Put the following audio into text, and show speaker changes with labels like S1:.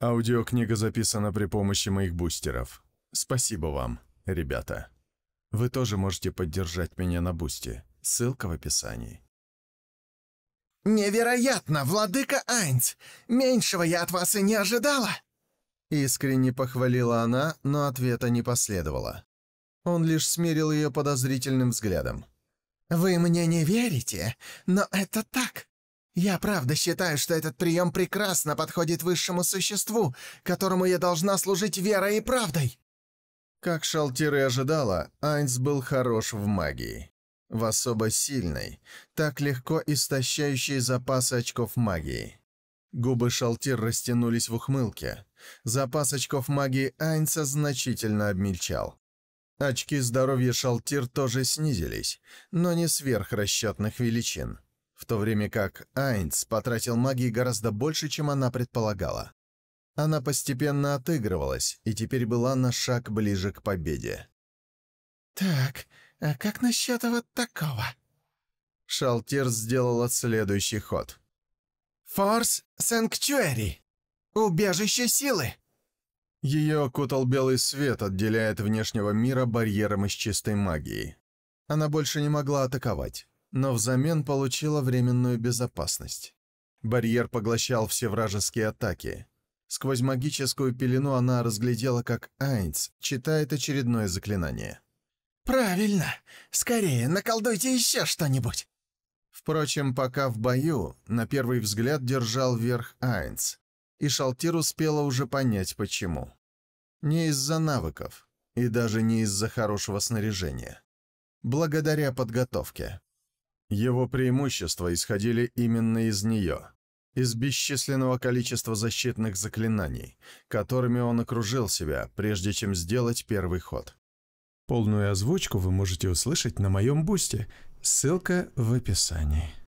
S1: Аудиокнига записана при помощи моих бустеров. Спасибо вам, ребята. Вы тоже можете поддержать меня на бусте. Ссылка в описании.
S2: «Невероятно, владыка Айнц! Меньшего я от вас и не
S1: ожидала!» Искренне похвалила она, но ответа не последовало. Он лишь смерил ее подозрительным взглядом.
S2: «Вы мне не верите, но это так. «Я правда считаю, что этот прием прекрасно подходит высшему существу, которому я должна служить верой и правдой!»
S1: Как Шалтир и ожидала, Айнс был хорош в магии. В особо сильной, так легко истощающей запасы очков магии. Губы Шалтир растянулись в ухмылке. Запас очков магии Айнса значительно обмельчал. Очки здоровья Шалтир тоже снизились, но не сверх расчетных величин – в то время как Айнс потратил магии гораздо больше, чем она предполагала. Она постепенно отыгрывалась и теперь была на шаг ближе к победе.
S2: «Так, а как насчет вот такого?»
S1: Шалтер сделала следующий ход. «Форс Санктюэри! Убежище силы!» Ее окутал белый свет, отделяя от внешнего мира барьером из чистой магии. Она больше не могла атаковать но взамен получила временную безопасность. Барьер поглощал все вражеские атаки. Сквозь магическую пелену она разглядела, как Айнц читает очередное заклинание. «Правильно! Скорее, наколдуйте еще что-нибудь!» Впрочем, пока в бою, на первый взгляд держал верх Айнц, и Шалтир успела уже понять, почему. Не из-за навыков, и даже не из-за хорошего снаряжения. Благодаря подготовке. Его преимущества исходили именно из нее, из бесчисленного количества защитных заклинаний, которыми он окружил себя, прежде чем сделать первый ход. Полную озвучку вы можете услышать на моем бусте, ссылка в описании.